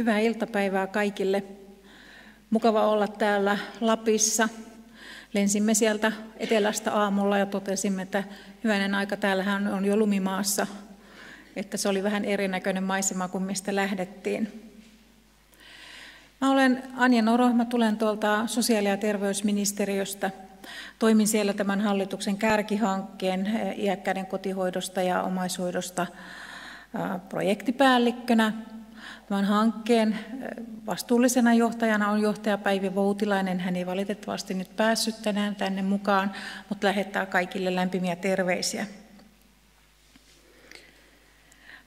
Hyvää iltapäivää kaikille. Mukava olla täällä Lapissa. Lensimme sieltä etelästä aamulla ja totesimme, että hyvänen aika, täällähän on jo lumimaassa. Että se oli vähän erinäköinen maisema kuin mistä lähdettiin. Mä olen Anja Noro, mä tulen tuolta sosiaali- ja terveysministeriöstä Toimin siellä tämän hallituksen kärkihankkeen eh, iäkkäiden kotihoidosta ja omaishoidosta eh, projektipäällikkönä. Tämän hankkeen eh, vastuullisena johtajana on johtaja Päivi Voutilainen. Hän ei valitettavasti nyt päässyt tänään tänne mukaan, mutta lähettää kaikille lämpimiä terveisiä.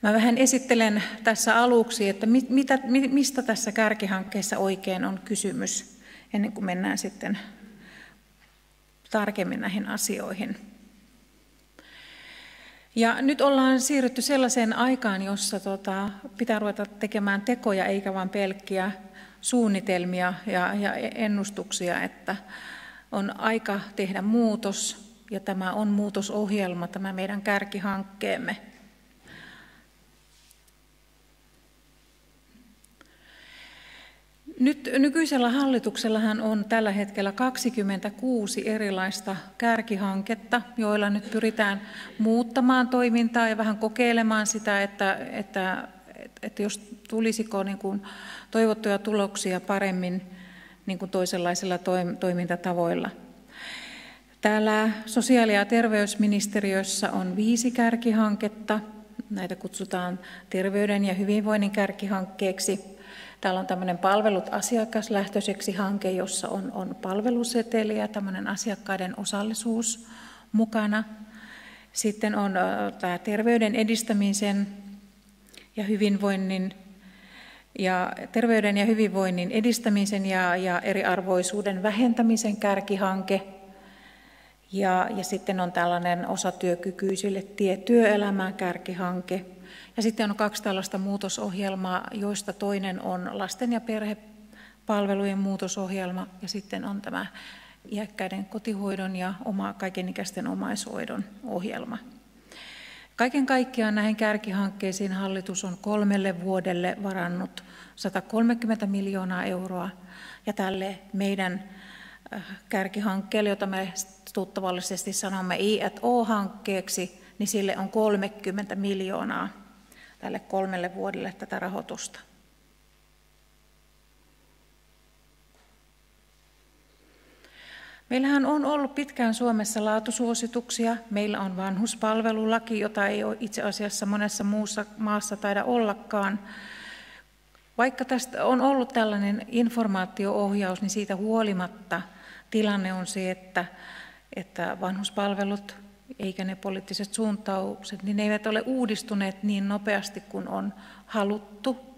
Mä vähän esittelen tässä aluksi, että mitä, mistä tässä kärkihankkeessa oikein on kysymys, ennen kuin mennään sitten tarkemmin näihin asioihin. Ja nyt ollaan siirrytty sellaiseen aikaan, jossa tota, pitää ruveta tekemään tekoja eikä vain pelkkiä suunnitelmia ja, ja ennustuksia, että on aika tehdä muutos ja tämä on muutosohjelma, tämä meidän kärkihankkeemme. Nyt nykyisellä hallituksellahan on tällä hetkellä 26 erilaista kärkihanketta, joilla nyt pyritään muuttamaan toimintaa ja vähän kokeilemaan sitä, että, että, että jos tulisiko niin kuin toivottuja tuloksia paremmin niin kuin toisenlaisilla toimintatavoilla. Täällä sosiaali- ja terveysministeriössä on viisi kärkihanketta. Näitä kutsutaan terveyden ja hyvinvoinnin kärkihankkeeksi. Täällä on tämmöinen palvelut asiakaslähtöiseksi hanke, jossa on, on palveluseteli ja tämmöinen asiakkaiden osallisuus mukana. Sitten on tämä terveyden edistämisen ja hyvinvoinnin ja terveyden ja hyvinvoinnin edistämisen ja, ja eriarvoisuuden vähentämisen kärkihanke. Ja, ja sitten on tällainen osatyökykyisille tie työelämään kärkihanke. Ja sitten on kaksi tällaista muutosohjelmaa, joista toinen on lasten ja perhepalvelujen muutosohjelma ja sitten on tämä iäkkäiden kotihoidon ja oma, kaikenikäisten omaishoidon ohjelma. Kaiken kaikkiaan näihin kärkihankkeisiin hallitus on kolmelle vuodelle varannut 130 miljoonaa euroa ja tälle meidän äh, kärkihankkeelle, jota me tuttavallisesti sanomme I&O-hankkeeksi, niin sille on 30 miljoonaa tälle kolmelle vuodelle tätä rahoitusta. Meillähän on ollut pitkään Suomessa laatusuosituksia. Meillä on vanhuspalvelulaki, jota ei ole itse asiassa monessa muussa maassa taida ollakaan. Vaikka tästä on ollut tällainen informaatioohjaus, niin siitä huolimatta tilanne on se, että, että vanhuspalvelut eikä ne poliittiset suuntaukset, niin ne eivät ole uudistuneet niin nopeasti kuin on haluttu.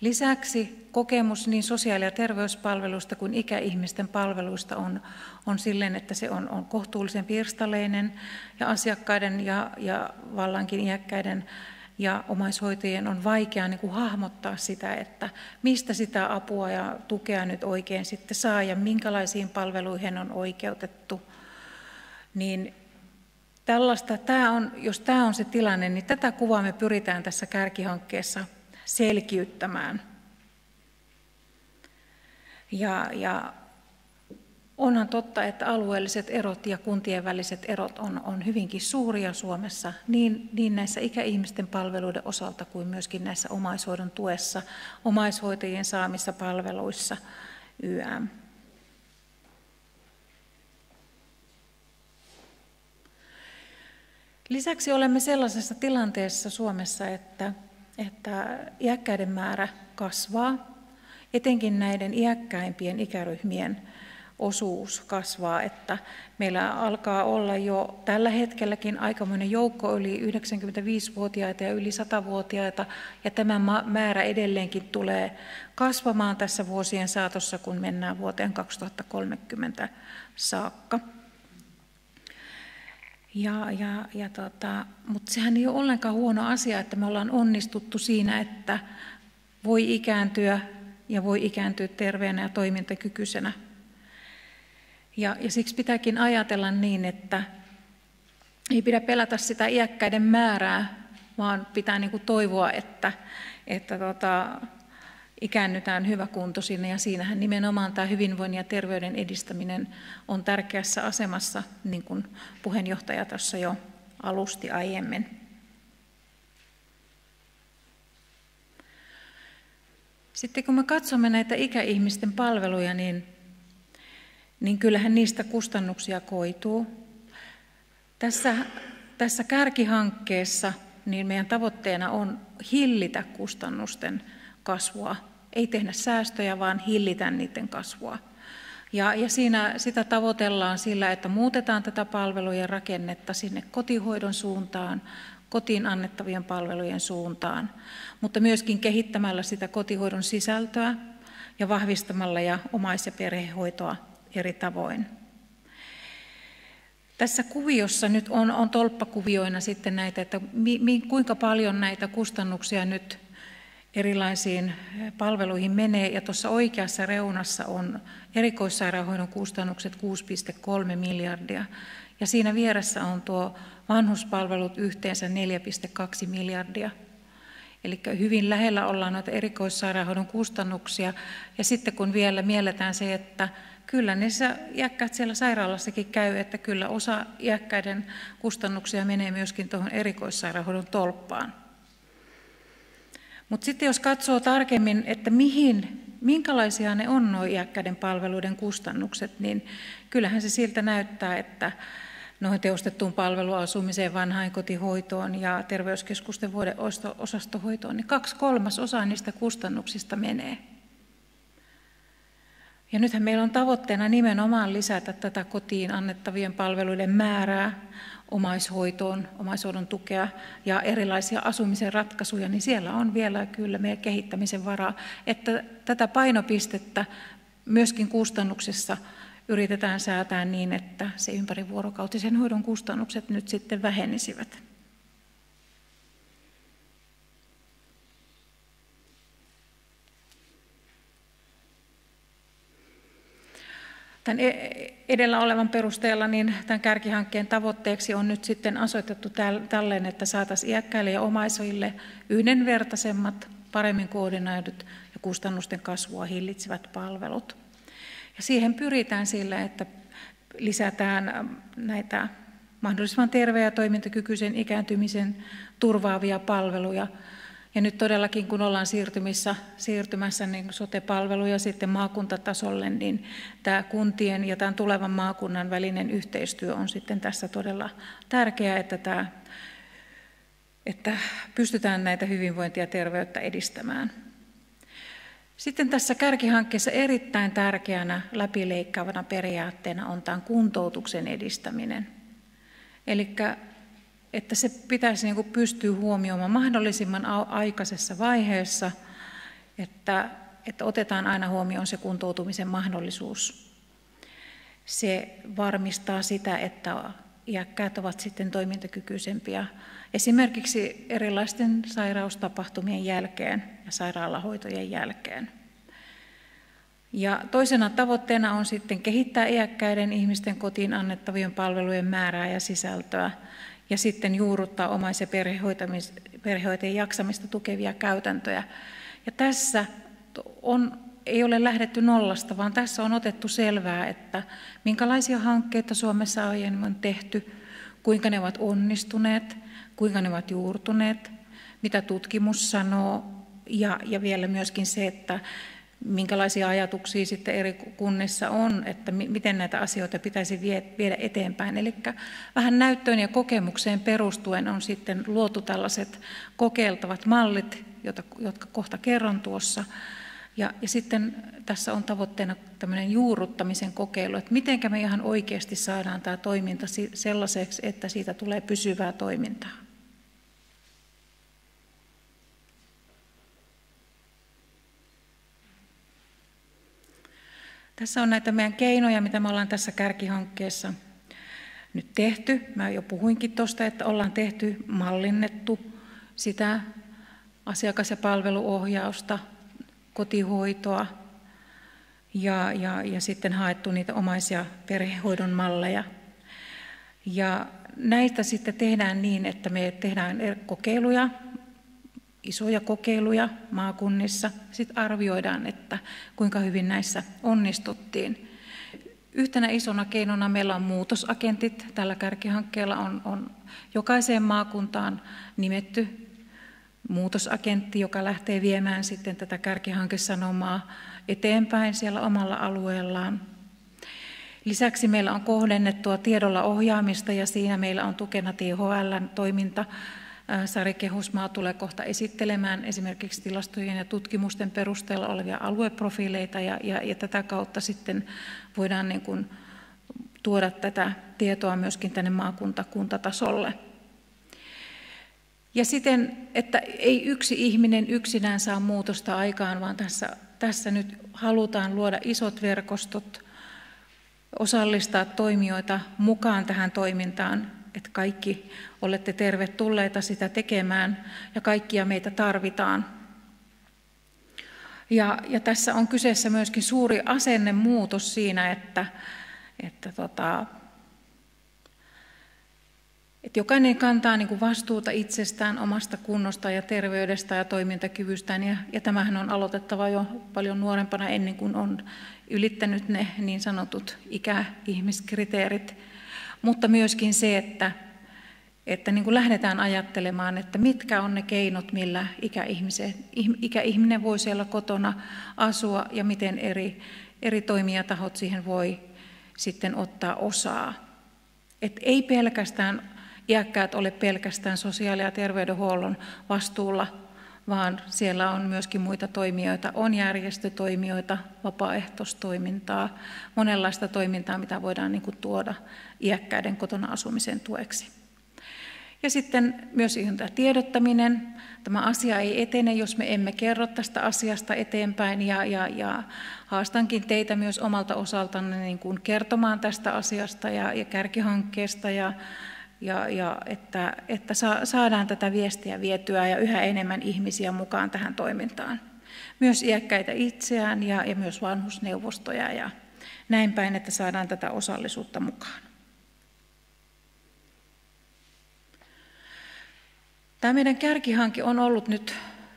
Lisäksi kokemus niin sosiaali- ja terveyspalveluista kuin ikäihmisten palveluista on, on silleen, että se on, on kohtuullisen pirstaleinen ja asiakkaiden ja, ja vallankin iäkkäiden ja omaishoitajien on vaikea niin kuin hahmottaa sitä, että mistä sitä apua ja tukea nyt oikein sitten saa ja minkälaisiin palveluihin on oikeutettu. Niin Tällaista, tämä on, jos tämä on se tilanne, niin tätä kuvaa me pyritään tässä kärkihankkeessa selkiyttämään. Ja, ja onhan totta, että alueelliset erot ja kuntien väliset erot on, on hyvinkin suuria Suomessa, niin, niin näissä ikäihmisten palveluiden osalta kuin myöskin näissä omaishoidon tuessa, omaishoitajien saamissa palveluissa, YM. Lisäksi olemme sellaisessa tilanteessa Suomessa, että, että iäkkäiden määrä kasvaa, etenkin näiden iäkkäimpien ikäryhmien osuus kasvaa, että meillä alkaa olla jo tällä hetkelläkin aikamoinen joukko yli 95-vuotiaita ja yli 100-vuotiaita, ja tämä määrä edelleenkin tulee kasvamaan tässä vuosien saatossa, kun mennään vuoteen 2030 saakka. Ja, ja, ja tota, mutta sehän ei ole ollenkaan huono asia, että me ollaan onnistuttu siinä, että voi ikääntyä ja voi ikääntyä terveenä ja toimintakykyisenä. Ja, ja siksi pitääkin ajatella niin, että ei pidä pelätä sitä iäkkäiden määrää, vaan pitää niin kuin toivoa, että, että tota, ikäännytään hyväkuntoisina ja siinähän nimenomaan tämä hyvinvoinnin ja terveyden edistäminen on tärkeässä asemassa, niin kuin puheenjohtaja tuossa jo alusti aiemmin. Sitten kun me katsomme näitä ikäihmisten palveluja, niin, niin kyllähän niistä kustannuksia koituu. Tässä, tässä kärkihankkeessa niin meidän tavoitteena on hillitä kustannusten kasvua ei tehdä säästöjä, vaan hillitä niiden kasvua. Ja, ja siinä sitä tavoitellaan sillä, että muutetaan tätä palvelujen rakennetta sinne kotihoidon suuntaan, kotiin annettavien palvelujen suuntaan, mutta myöskin kehittämällä sitä kotihoidon sisältöä ja vahvistamalla ja omais- ja perhehoitoa eri tavoin. Tässä kuviossa nyt on, on tolppakuvioina sitten näitä, että mi, mi, kuinka paljon näitä kustannuksia nyt erilaisiin eh, palveluihin menee. Ja tuossa oikeassa reunassa on erikoissairaanhoidon kustannukset 6,3 miljardia. Ja siinä vieressä on tuo vanhuspalvelut yhteensä 4,2 miljardia. Eli hyvin lähellä ollaan noita erikoissairaanhoidon kustannuksia. Ja sitten kun vielä mielletään se, että kyllä ne iäkkäät siellä sairaalassakin käy, että kyllä osa iäkkäiden kustannuksia menee myöskin tuohon erikoissairaanhoidon tolppaan. Mutta sitten jos katsoo tarkemmin, että mihin, minkälaisia ne on nuo iäkkäiden palveluiden kustannukset, niin kyllähän se siltä näyttää, että noin teostettuun palveluasumiseen, vanhainkotihoitoon ja terveyskeskusten vuodeosastohoitoon, niin kaksi kolmasosaa niistä kustannuksista menee. Ja nythän meillä on tavoitteena nimenomaan lisätä tätä kotiin annettavien palveluiden määrää, omaishoitoon, omaishoidon tukea ja erilaisia asumisen ratkaisuja, niin siellä on vielä kyllä meidän kehittämisen varaa, että tätä painopistettä myöskin kustannuksissa yritetään säätää niin, että se ympärivuorokautisen hoidon kustannukset nyt sitten vähenisivät. Tämän e- edellä olevan perusteella niin tämän kärkihankkeen tavoitteeksi on nyt sitten asetettu tälleen, että saataisiin iäkkäille ja omaisille yhdenvertaisemmat, paremmin koordinoidut ja kustannusten kasvua hillitsevät palvelut. Ja siihen pyritään sillä, että lisätään näitä mahdollisimman terveen ja toimintakykyisen ikääntymisen turvaavia palveluja ja nyt todellakin, kun ollaan siirtymissä, siirtymässä niin sote-palveluja sitten maakuntatasolle, niin tämä kuntien ja tämän tulevan maakunnan välinen yhteistyö on sitten tässä todella tärkeää, että, tämä, että pystytään näitä hyvinvointia ja terveyttä edistämään. Sitten tässä kärkihankkeessa erittäin tärkeänä läpileikkaavana periaatteena on tämän kuntoutuksen edistäminen. Eli että se pitäisi niin pystyä huomioimaan mahdollisimman aikaisessa vaiheessa, että, että otetaan aina huomioon se kuntoutumisen mahdollisuus. Se varmistaa sitä, että iäkkäät ovat sitten toimintakykyisempiä esimerkiksi erilaisten sairaustapahtumien jälkeen ja sairaalahoitojen jälkeen. Ja toisena tavoitteena on sitten kehittää iäkkäiden ihmisten kotiin annettavien palvelujen määrää ja sisältöä ja sitten juurruttaa omais- ja perhehoitajien jaksamista tukevia käytäntöjä. Ja tässä on, ei ole lähdetty nollasta, vaan tässä on otettu selvää, että minkälaisia hankkeita Suomessa aiemmin on tehty, kuinka ne ovat onnistuneet, kuinka ne ovat juurtuneet, mitä tutkimus sanoo, ja, ja vielä myöskin se, että minkälaisia ajatuksia sitten eri kunnissa on, että miten näitä asioita pitäisi viedä eteenpäin. Eli vähän näyttöön ja kokemukseen perustuen on sitten luotu tällaiset kokeiltavat mallit, jotka kohta kerron tuossa. Ja, ja sitten tässä on tavoitteena tämmöinen juurruttamisen kokeilu, että miten me ihan oikeasti saadaan tämä toiminta sellaiseksi, että siitä tulee pysyvää toimintaa. Tässä on näitä meidän keinoja, mitä me ollaan tässä kärkihankkeessa nyt tehty. Mä jo puhuinkin tuosta, että ollaan tehty, mallinnettu sitä asiakas- ja palveluohjausta, kotihoitoa ja, ja, ja sitten haettu niitä omaisia perhehoidon malleja. Ja näitä sitten tehdään niin, että me tehdään kokeiluja isoja kokeiluja maakunnissa. Sitten arvioidaan, että kuinka hyvin näissä onnistuttiin. Yhtenä isona keinona meillä on muutosagentit. Tällä kärkihankkeella on, on jokaiseen maakuntaan nimetty muutosagentti, joka lähtee viemään sitten tätä kärkihankesanomaa eteenpäin siellä omalla alueellaan. Lisäksi meillä on kohdennettua tiedolla ohjaamista ja siinä meillä on tukena thl toiminta Sari Kehusmaa tulee kohta esittelemään esimerkiksi tilastojen ja tutkimusten perusteella olevia alueprofiileita ja, ja, ja tätä kautta sitten voidaan niin kuin tuoda tätä tietoa myöskin tänne maakuntakuntatasolle. Ja siten, että ei yksi ihminen yksinään saa muutosta aikaan, vaan tässä, tässä nyt halutaan luoda isot verkostot, osallistaa toimijoita mukaan tähän toimintaan että kaikki olette tervetulleita sitä tekemään ja kaikkia meitä tarvitaan. Ja, ja tässä on kyseessä myöskin suuri asennemuutos siinä, että, että, tota, että jokainen kantaa niin kuin vastuuta itsestään, omasta kunnosta ja terveydestä ja toimintakyvystään. Ja, ja tämähän on aloitettava jo paljon nuorempana ennen kuin on ylittänyt ne niin sanotut ikäihmiskriteerit. Mutta myöskin se, että, että niin kuin lähdetään ajattelemaan, että mitkä on ne keinot, millä ikäihmisen, ikäihminen voi siellä kotona asua ja miten eri, eri toimijatahot siihen voi sitten ottaa osaa. Et ei pelkästään iäkkäät ole pelkästään sosiaali- ja terveydenhuollon vastuulla, vaan siellä on myöskin muita toimijoita, on järjestötoimijoita, vapaaehtoistoimintaa, monenlaista toimintaa, mitä voidaan niin kuin tuoda iäkkäiden kotona asumisen tueksi. Ja sitten myös ihan tämä tiedottaminen. Tämä asia ei etene, jos me emme kerro tästä asiasta eteenpäin. Ja, ja, ja haastankin teitä myös omalta osaltanne niin kuin kertomaan tästä asiasta ja, ja kärkihankkeesta ja ja, ja että, että saadaan tätä viestiä vietyä ja yhä enemmän ihmisiä mukaan tähän toimintaan. Myös iäkkäitä itseään ja, ja myös vanhusneuvostoja ja näin päin, että saadaan tätä osallisuutta mukaan. Tämä meidän kärkihanke on ollut nyt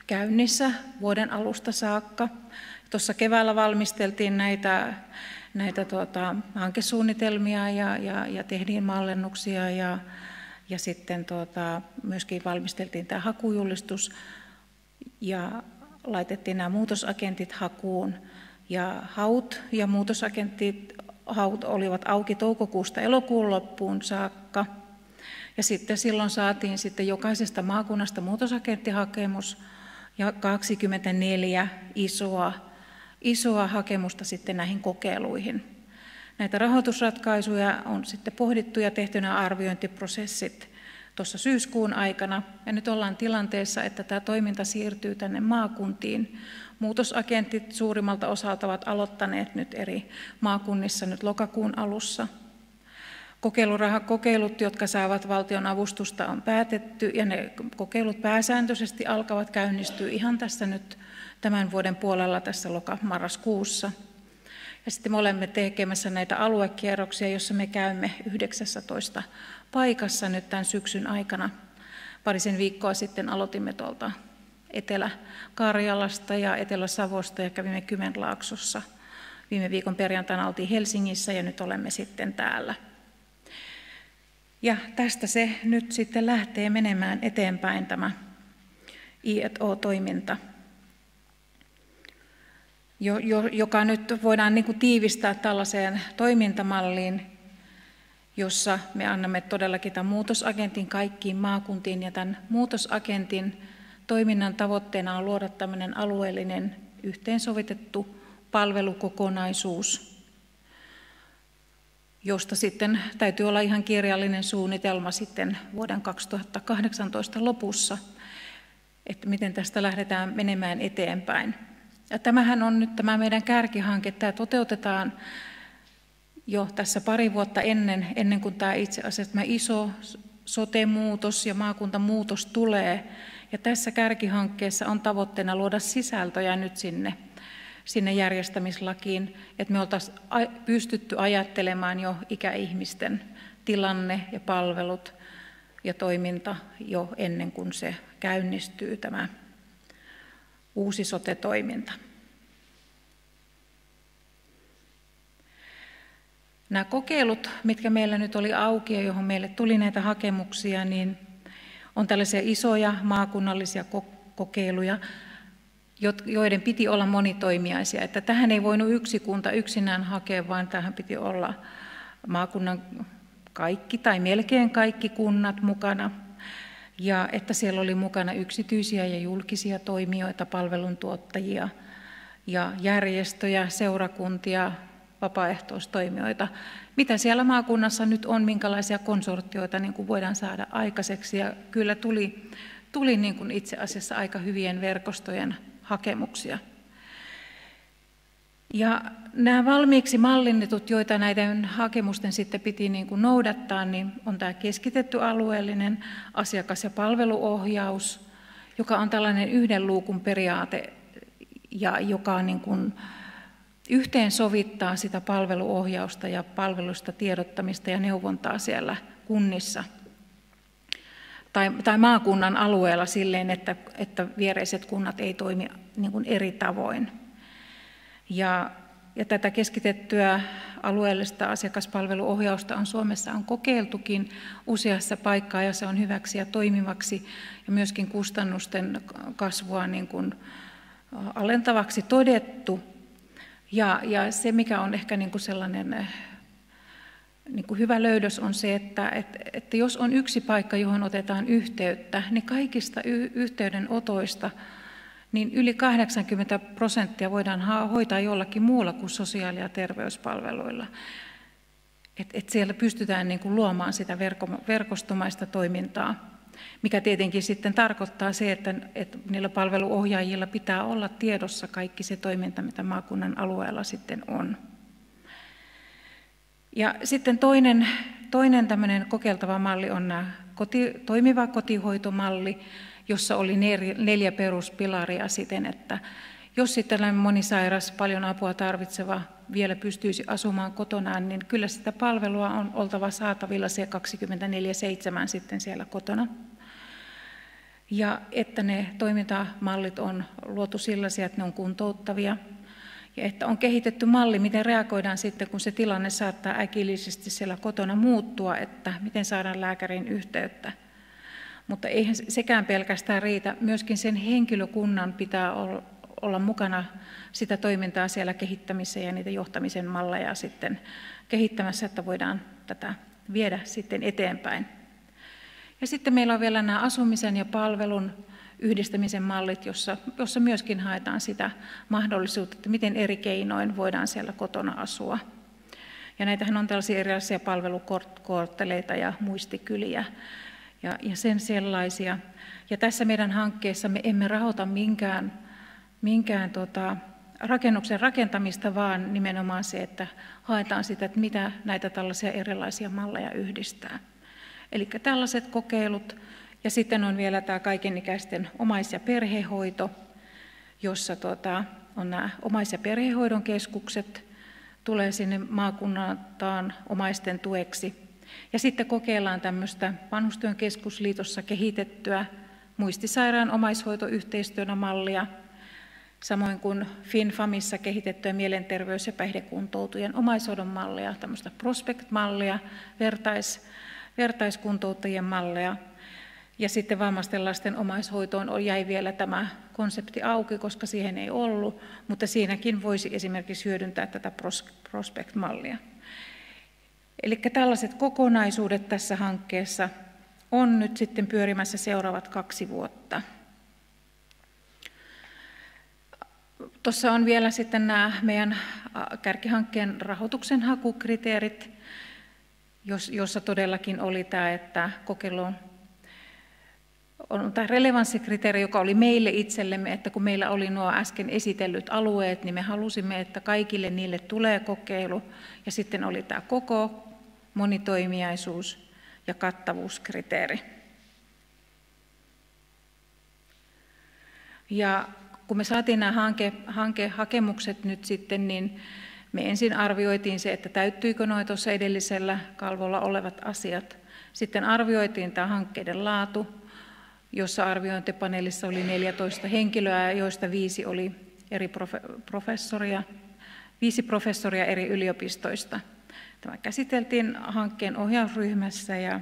käynnissä vuoden alusta saakka tuossa keväällä valmisteltiin näitä, näitä tuota, hankesuunnitelmia ja, ja, ja tehtiin mallennuksia ja, ja sitten tuota, myöskin valmisteltiin tämä hakujulistus ja laitettiin nämä muutosagentit hakuun. Ja haut ja muutosagentit haut olivat auki toukokuusta elokuun loppuun saakka. Ja sitten silloin saatiin sitten jokaisesta maakunnasta muutosagenttihakemus ja 24 isoa isoa hakemusta sitten näihin kokeiluihin. Näitä rahoitusratkaisuja on sitten pohdittu ja tehty nämä arviointiprosessit tuossa syyskuun aikana. Ja nyt ollaan tilanteessa, että tämä toiminta siirtyy tänne maakuntiin. Muutosagentit suurimmalta osalta ovat aloittaneet nyt eri maakunnissa nyt lokakuun alussa – Kokeilurahakokeilut, jotka saavat valtion avustusta, on päätetty ja ne kokeilut pääsääntöisesti alkavat käynnistyä ihan tässä nyt tämän vuoden puolella tässä loka-marraskuussa. Ja sitten me olemme tekemässä näitä aluekierroksia, jossa me käymme 19 paikassa nyt tämän syksyn aikana. Parisen viikkoa sitten aloitimme tuolta Etelä-Karjalasta ja Etelä-Savosta ja kävimme Kymenlaaksossa. Viime viikon perjantaina oltiin Helsingissä ja nyt olemme sitten täällä. Ja tästä se nyt sitten lähtee menemään eteenpäin tämä ieto toiminta joka nyt voidaan niin kuin tiivistää tällaiseen toimintamalliin, jossa me annamme todellakin tämän muutosagentin kaikkiin maakuntiin ja tämän muutosagentin toiminnan tavoitteena on luoda tämmöinen alueellinen yhteensovitettu palvelukokonaisuus, josta sitten täytyy olla ihan kirjallinen suunnitelma sitten vuoden 2018 lopussa, että miten tästä lähdetään menemään eteenpäin. Ja tämähän on nyt tämä meidän kärkihanke, tämä toteutetaan jo tässä pari vuotta ennen, ennen kuin tämä itse asiassa tämä iso sote-muutos ja maakuntamuutos tulee. Ja tässä kärkihankkeessa on tavoitteena luoda sisältöjä nyt sinne sinne järjestämislakiin, että me oltaisiin pystytty ajattelemaan jo ikäihmisten tilanne ja palvelut ja toiminta jo ennen kuin se käynnistyy tämä uusi sote-toiminta. Nämä kokeilut, mitkä meillä nyt oli auki ja johon meille tuli näitä hakemuksia, niin on tällaisia isoja maakunnallisia kokeiluja, joiden piti olla monitoimiaisia. Että tähän ei voinut yksi kunta yksinään hakea, vaan tähän piti olla maakunnan kaikki tai melkein kaikki kunnat mukana. Ja että siellä oli mukana yksityisiä ja julkisia toimijoita, palveluntuottajia ja järjestöjä, seurakuntia, vapaaehtoistoimijoita. Mitä siellä maakunnassa nyt on, minkälaisia konsortioita niin kuin voidaan saada aikaiseksi. Ja kyllä tuli, tuli niin kuin itse asiassa aika hyvien verkostojen hakemuksia. Ja nämä valmiiksi mallinnetut, joita näiden hakemusten sitten piti niin kuin noudattaa, niin on tämä keskitetty alueellinen asiakas- ja palveluohjaus, joka on tällainen yhden luukun periaate ja joka niin kuin sovittaa sitä palveluohjausta ja palvelusta tiedottamista ja neuvontaa siellä kunnissa – tai, tai maakunnan alueella silleen, että, että viereiset kunnat ei toimi niin kuin eri tavoin. Ja, ja tätä keskitettyä alueellista asiakaspalveluohjausta on Suomessa on kokeiltukin useassa paikkaa ja se on hyväksi ja toimivaksi ja myöskin kustannusten kasvua niin kuin alentavaksi todettu. Ja, ja se, mikä on ehkä niin kuin sellainen niin kuin hyvä löydös on se, että, että, että jos on yksi paikka, johon otetaan yhteyttä, niin kaikista y- yhteydenotoista niin yli 80 prosenttia voidaan ha- hoitaa jollakin muulla kuin sosiaali- ja terveyspalveluilla. Et, et siellä pystytään niin kuin luomaan sitä verko, verkostomaista toimintaa, mikä tietenkin sitten tarkoittaa se, että, että niillä palveluohjaajilla pitää olla tiedossa kaikki se toiminta, mitä maakunnan alueella sitten on. Ja sitten toinen, toinen tämmöinen kokeiltava malli on nämä koti, toimiva kotihoitomalli, jossa oli neljä peruspilaria siten, että jos sitten tällainen monisairas, paljon apua tarvitseva vielä pystyisi asumaan kotonaan, niin kyllä sitä palvelua on oltava saatavilla se 24-7 sitten siellä kotona. Ja että ne toimintamallit on luotu sellaisia, että ne on kuntouttavia, ja että on kehitetty malli, miten reagoidaan sitten, kun se tilanne saattaa äkillisesti siellä kotona muuttua, että miten saadaan lääkärin yhteyttä. Mutta eihän sekään pelkästään riitä. Myöskin sen henkilökunnan pitää olla mukana sitä toimintaa siellä kehittämissä ja niitä johtamisen malleja sitten kehittämässä, että voidaan tätä viedä sitten eteenpäin. Ja sitten meillä on vielä nämä asumisen ja palvelun yhdistämisen mallit, jossa, jossa myöskin haetaan sitä mahdollisuutta, että miten eri keinoin voidaan siellä kotona asua. Ja näitähän on tällaisia erilaisia palvelukortteleita ja muistikyliä ja, ja sen sellaisia. Ja tässä meidän hankkeessa me emme rahoita minkään, minkään tota, rakennuksen rakentamista, vaan nimenomaan se, että haetaan sitä, että mitä näitä tällaisia erilaisia malleja yhdistää. Eli tällaiset kokeilut, ja sitten on vielä tämä kaikenikäisten omais- ja perhehoito, jossa tuota, on nämä omais- ja perhehoidon keskukset, tulee sinne maakunnataan omaisten tueksi. Ja sitten kokeillaan tämmöistä vanhustyön keskusliitossa kehitettyä muistisairaan omaishoitoyhteistyönä mallia, samoin kuin FinFamissa kehitettyä mielenterveys- ja päihdekuntoutujen omaishoidon mallia, tämmöistä prospect-mallia, vertais, vertaiskuntouttajien mallia, ja sitten vammaisten lasten omaishoitoon jäi vielä tämä konsepti auki, koska siihen ei ollut, mutta siinäkin voisi esimerkiksi hyödyntää tätä prospect-mallia. Eli tällaiset kokonaisuudet tässä hankkeessa on nyt sitten pyörimässä seuraavat kaksi vuotta. Tuossa on vielä sitten nämä meidän kärkihankkeen rahoituksen hakukriteerit, jossa todellakin oli tämä, että on on tämä relevanssikriteeri, joka oli meille itsellemme, että kun meillä oli nuo äsken esitellyt alueet, niin me halusimme, että kaikille niille tulee kokeilu. Ja sitten oli tämä koko, monitoimijaisuus ja kattavuuskriteeri. Ja kun me saatiin nämä hanke, hankehakemukset nyt sitten, niin me ensin arvioitiin se, että täyttyykö noin tuossa edellisellä kalvolla olevat asiat. Sitten arvioitiin tämä hankkeiden laatu, jossa arviointipaneelissa oli 14 henkilöä, joista viisi oli eri profe professoria, viisi professoria eri yliopistoista. Tämä käsiteltiin hankkeen ohjausryhmässä ja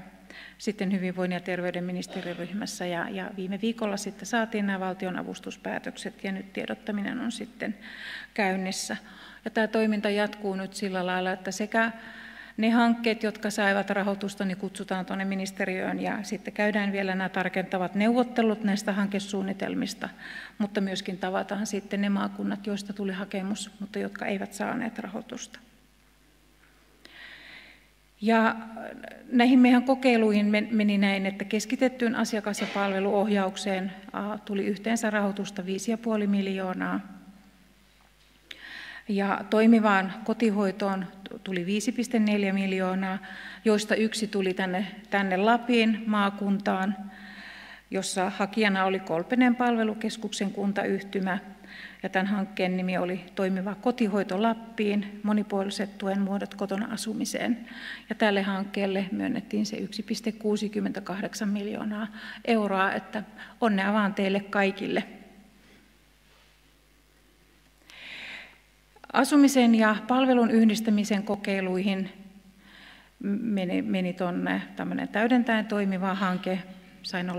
sitten hyvinvoinnin ja terveydenministeriön ryhmässä ja, ja viime viikolla sitten saatiin nämä valtion avustuspäätökset ja nyt tiedottaminen on sitten käynnissä. Ja tämä toiminta jatkuu nyt sillä lailla, että sekä ne hankkeet, jotka saivat rahoitusta, niin kutsutaan tuonne ministeriöön ja sitten käydään vielä nämä tarkentavat neuvottelut näistä hankesuunnitelmista, mutta myöskin tavataan sitten ne maakunnat, joista tuli hakemus, mutta jotka eivät saaneet rahoitusta. Ja näihin meidän kokeiluihin meni näin, että keskitettyyn asiakas- ja palveluohjaukseen tuli yhteensä rahoitusta 5,5 miljoonaa ja toimivaan kotihoitoon tuli 5,4 miljoonaa, joista yksi tuli tänne, tänne Lapin maakuntaan, jossa hakijana oli Kolpenen palvelukeskuksen kuntayhtymä. Ja tämän hankkeen nimi oli Toimiva kotihoito Lappiin, monipuoliset tuen muodot kotona asumiseen. Ja tälle hankkeelle myönnettiin se 1,68 miljoonaa euroa, että onnea vaan teille kaikille. Asumisen ja palvelun yhdistämisen kokeiluihin meni, meni tuonne tämmöinen täydentäen toimiva hanke, sai 0,65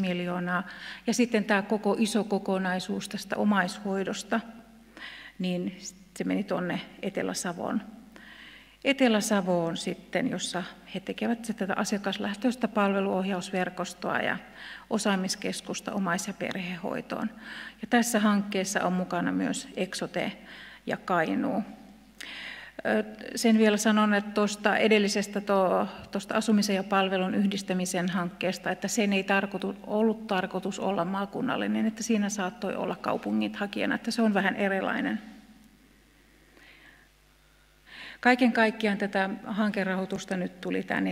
miljoonaa. Ja sitten tämä koko iso kokonaisuus tästä omaishoidosta, niin se meni tuonne Etelä-Savon Etelä-Savoon sitten, jossa he tekevät tätä asiakaslähtöistä palveluohjausverkostoa ja osaamiskeskusta omais- ja perhehoitoon. Ja tässä hankkeessa on mukana myös Exote ja Kainuu. Sen vielä sanon, että tuosta edellisestä tuosta asumisen ja palvelun yhdistämisen hankkeesta, että sen ei tarkoitu, ollut tarkoitus olla maakunnallinen, että siinä saattoi olla kaupungit hakijana, että se on vähän erilainen Kaiken kaikkiaan tätä hankerahoitusta nyt tuli tämä 14,2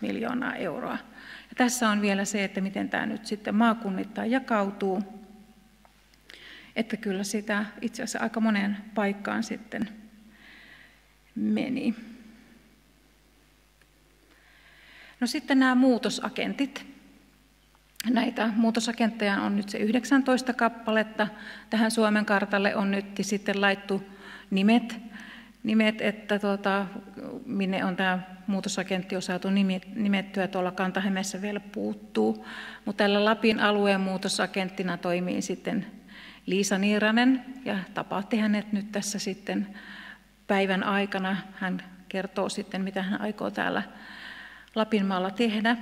miljoonaa euroa. Ja tässä on vielä se, että miten tämä nyt sitten maakunnittain jakautuu. Että kyllä sitä itse asiassa aika moneen paikkaan sitten meni. No sitten nämä muutosagentit. Näitä muutosagentteja on nyt se 19 kappaletta. Tähän Suomen kartalle on nyt sitten laittu nimet nimet, että tuota, minne on tämä muutosagentti on saatu nimettyä, tuolla Kantahemessä vielä puuttuu. Mutta tällä Lapin alueen muutosagenttina toimii sitten Liisa Niiranen ja tapahti hänet nyt tässä sitten päivän aikana. Hän kertoo sitten, mitä hän aikoo täällä Lapinmaalla tehdä.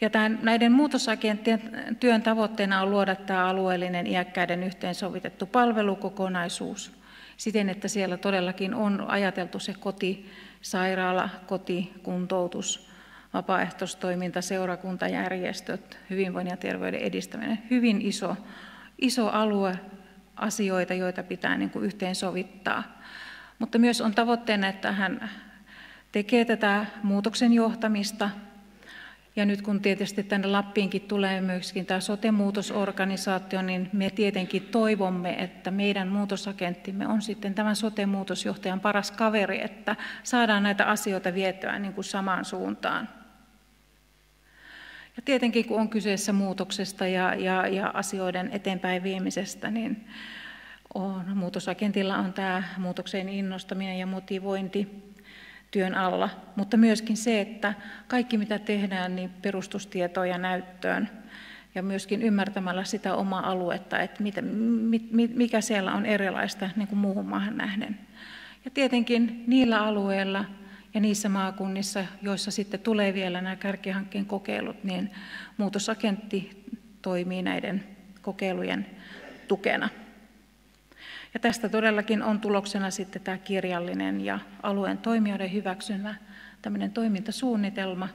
Ja tämän, näiden muutosagenttien työn tavoitteena on luoda tämä alueellinen iäkkäiden yhteensovitettu palvelukokonaisuus, siten, että siellä todellakin on ajateltu se koti, sairaala, koti, kuntoutus, vapaaehtoistoiminta, seurakuntajärjestöt, hyvinvoinnin ja terveyden edistäminen. Hyvin iso, iso alue asioita, joita pitää niin kuin yhteensovittaa. Mutta myös on tavoitteena, että hän tekee tätä muutoksen johtamista – ja nyt kun tietysti tänne Lappiinkin tulee myöskin tämä sote-muutosorganisaatio, niin me tietenkin toivomme, että meidän muutosagenttimme on sitten tämän sote-muutosjohtajan paras kaveri, että saadaan näitä asioita vietyä niin kuin samaan suuntaan. Ja tietenkin kun on kyseessä muutoksesta ja, ja, ja asioiden eteenpäin viemisestä, niin on, muutosagentilla on tämä muutokseen innostaminen ja motivointi työn alla, mutta myöskin se, että kaikki mitä tehdään, niin perustustietoja näyttöön ja myöskin ymmärtämällä sitä omaa aluetta, että mitä, mikä siellä on erilaista niin kuin muuhun maahan nähden. Ja tietenkin niillä alueilla ja niissä maakunnissa, joissa sitten tulee vielä nämä kärkihankkeen kokeilut, niin muutosagentti toimii näiden kokeilujen tukena. Ja tästä todellakin on tuloksena sitten tämä kirjallinen ja alueen toimijoiden hyväksymä tämmöinen toimintasuunnitelma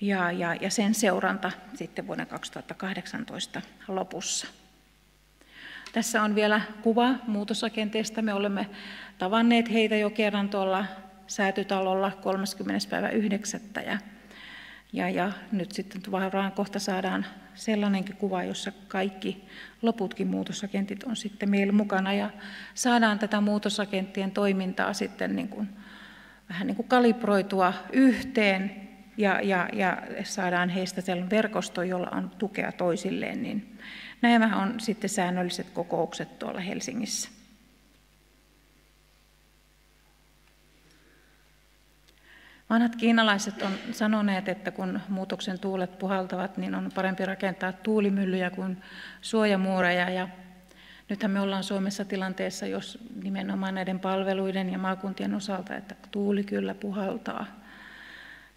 ja, ja, ja sen seuranta sitten vuoden 2018 lopussa. Tässä on vielä kuva muutosrakenteesta. Me olemme tavanneet heitä jo kerran tuolla säätytalolla 30. päivä 9. ja ja, ja nyt sitten varmaan kohta saadaan sellainenkin kuva, jossa kaikki loputkin muutosagentit on sitten meillä mukana ja saadaan tätä muutosagenttien toimintaa sitten niin kuin, vähän niin kuin kalibroitua yhteen ja, ja, ja saadaan heistä sellainen verkosto, jolla on tukea toisilleen, niin nämä on sitten säännölliset kokoukset tuolla Helsingissä. Vanhat kiinalaiset on sanoneet, että kun muutoksen tuulet puhaltavat, niin on parempi rakentaa tuulimyllyjä kuin suojamuureja. Ja nythän me ollaan Suomessa tilanteessa, jos nimenomaan näiden palveluiden ja maakuntien osalta, että tuuli kyllä puhaltaa.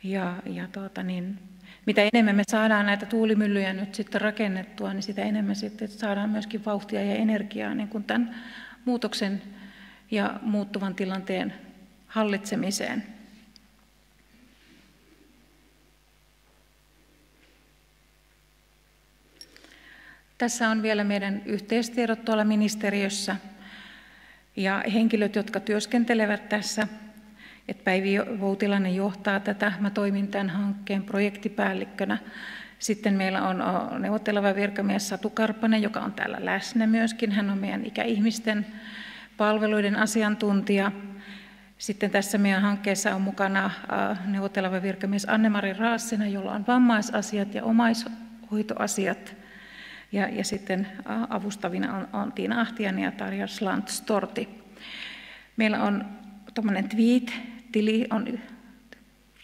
Ja, ja tuota, niin, mitä enemmän me saadaan näitä tuulimyllyjä nyt sitten rakennettua, niin sitä enemmän sitten saadaan myöskin vauhtia ja energiaa niin kuin tämän muutoksen ja muuttuvan tilanteen hallitsemiseen. Tässä on vielä meidän yhteistiedot tuolla ministeriössä ja henkilöt, jotka työskentelevät tässä. Että Päivi Voutilainen johtaa tätä. Mä toimin tämän hankkeen projektipäällikkönä. Sitten meillä on neuvotteleva virkamies Satu Karppanen, joka on täällä läsnä myöskin. Hän on meidän ikäihmisten palveluiden asiantuntija. Sitten tässä meidän hankkeessa on mukana neuvotteleva virkamies Anne-Mari Raassina, jolla on vammaisasiat ja omaishoitoasiat. Ja, ja sitten avustavina on, on Tiina Ahtiainen ja Tarja Slant-Storti. Meillä on tuommoinen tweet-tili, on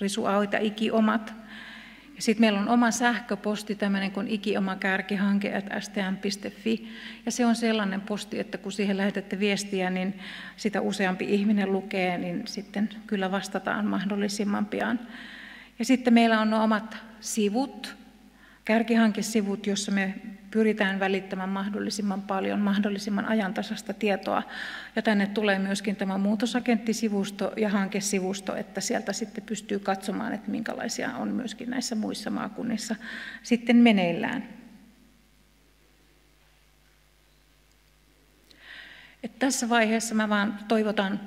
risuauita ikiomat. Ja sitten meillä on oma sähköposti, tämmöinen kuin ikiomakärkihanke at stm.fi. Ja se on sellainen posti, että kun siihen lähetätte viestiä, niin sitä useampi ihminen lukee, niin sitten kyllä vastataan mahdollisimman pian. Ja sitten meillä on omat sivut, kärkihankesivut, jossa me pyritään välittämään mahdollisimman paljon, mahdollisimman ajantasasta tietoa. Ja tänne tulee myöskin tämä muutosagenttisivusto ja hankesivusto, että sieltä sitten pystyy katsomaan, että minkälaisia on myöskin näissä muissa maakunnissa sitten meneillään. Et tässä vaiheessa mä vaan toivotan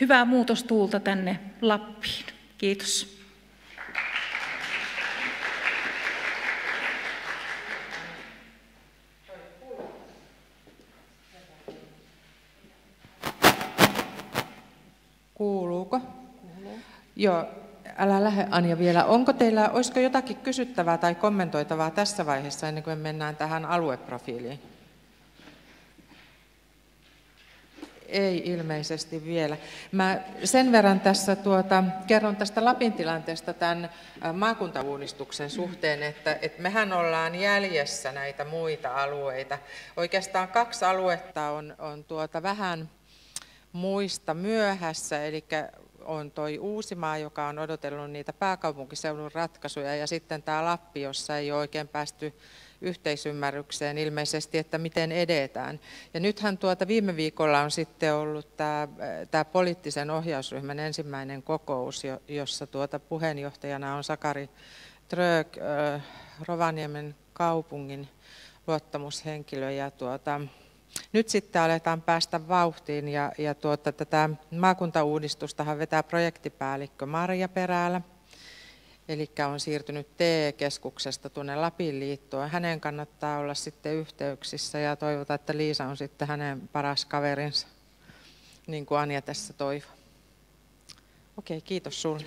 hyvää muutostuulta tänne Lappiin. Kiitos. Joo, älä lähde Anja vielä. Onko teillä, olisiko jotakin kysyttävää tai kommentoitavaa tässä vaiheessa ennen kuin mennään tähän alueprofiiliin? Ei ilmeisesti vielä. Mä sen verran tässä tuota, kerron tästä Lapin tilanteesta tämän maakuntauudistuksen suhteen, että, että mehän ollaan jäljessä näitä muita alueita. Oikeastaan kaksi aluetta on, on tuota vähän muista myöhässä, eli on tuo Uusimaa, joka on odotellut niitä pääkaupunkiseudun ratkaisuja, ja sitten tämä Lappi, jossa ei ole oikein päästy yhteisymmärrykseen ilmeisesti, että miten edetään. Ja nythän tuota viime viikolla on sitten ollut tämä, tämä poliittisen ohjausryhmän ensimmäinen kokous, jossa tuota puheenjohtajana on Sakari Tröök, Rovaniemen kaupungin luottamushenkilö, ja tuota, nyt sitten aletaan päästä vauhtiin ja, ja tuota, tätä maakuntauudistustahan vetää projektipäällikkö Marja Peräälä. eli on siirtynyt TE-keskuksesta tuonne Lapin liittoon. Hänen kannattaa olla sitten yhteyksissä ja toivotaan, että Liisa on sitten hänen paras kaverinsa, niin kuin Anja tässä toivoo. Okei, kiitos sinulle.